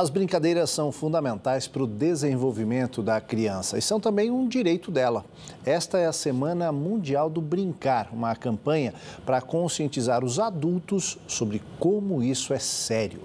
As brincadeiras são fundamentais para o desenvolvimento da criança e são também um direito dela. Esta é a Semana Mundial do Brincar, uma campanha para conscientizar os adultos sobre como isso é sério.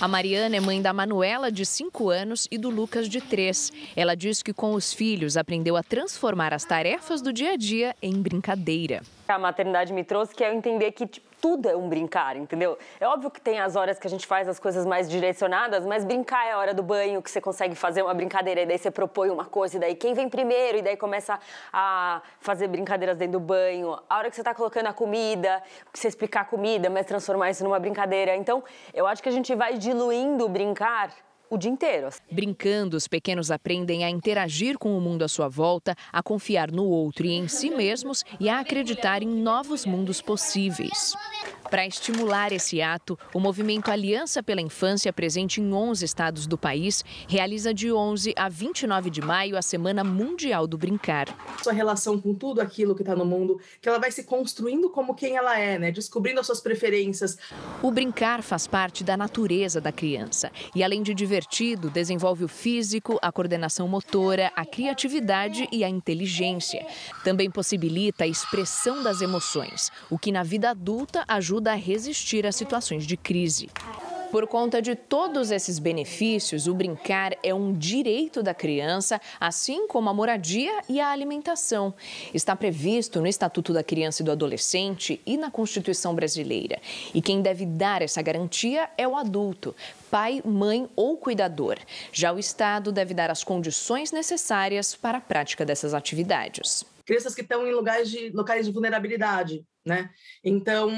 A Mariana é mãe da Manuela, de 5 anos, e do Lucas, de 3. Ela diz que com os filhos aprendeu a transformar as tarefas do dia a dia em brincadeira a maternidade me trouxe, que é eu entender que tipo, tudo é um brincar, entendeu? É óbvio que tem as horas que a gente faz as coisas mais direcionadas, mas brincar é a hora do banho, que você consegue fazer uma brincadeira, e daí você propõe uma coisa, e daí quem vem primeiro, e daí começa a fazer brincadeiras dentro do banho. A hora que você está colocando a comida, você explicar a comida, mas transformar isso numa brincadeira. Então, eu acho que a gente vai diluindo brincar o dia inteiro. Brincando, os pequenos aprendem a interagir com o mundo à sua volta, a confiar no outro e em si mesmos e a acreditar em novos mundos possíveis. Para estimular esse ato, o movimento Aliança pela Infância, presente em 11 estados do país, realiza de 11 a 29 de maio a Semana Mundial do Brincar. Sua relação com tudo aquilo que está no mundo, que ela vai se construindo como quem ela é, né? descobrindo as suas preferências. O brincar faz parte da natureza da criança e, além de divertido, desenvolve o físico, a coordenação motora, a criatividade e a inteligência. Também possibilita a expressão das emoções, o que na vida adulta ajuda ajuda a resistir a situações de crise. Por conta de todos esses benefícios, o brincar é um direito da criança, assim como a moradia e a alimentação. Está previsto no Estatuto da Criança e do Adolescente e na Constituição Brasileira. E quem deve dar essa garantia é o adulto, pai, mãe ou cuidador. Já o Estado deve dar as condições necessárias para a prática dessas atividades crianças que estão em lugares de, locais de vulnerabilidade, né? Então,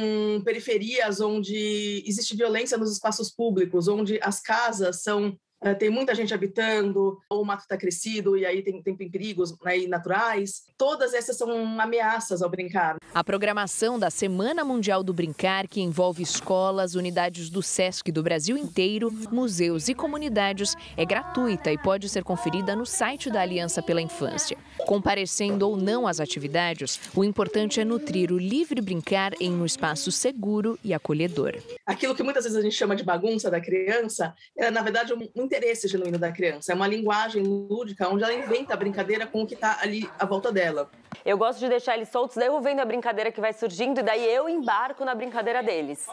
periferias onde existe violência nos espaços públicos, onde as casas são ah, tem muita gente habitando, ou o mato está crescido e aí tem, tem, tem perigos né, naturais. Todas essas são ameaças ao brincar. A programação da Semana Mundial do Brincar, que envolve escolas, unidades do SESC do Brasil inteiro, museus e comunidades, é gratuita e pode ser conferida no site da Aliança pela Infância. Comparecendo ou não às atividades, o importante é nutrir o livre brincar em um espaço seguro e acolhedor. Aquilo que muitas vezes a gente chama de bagunça da criança, é na verdade um interesse genuíno da criança. É uma linguagem lúdica onde ela inventa a brincadeira com o que está ali à volta dela. Eu gosto de deixar eles soltos, daí eu vendo a brincadeira que vai surgindo e daí eu embarco na brincadeira deles.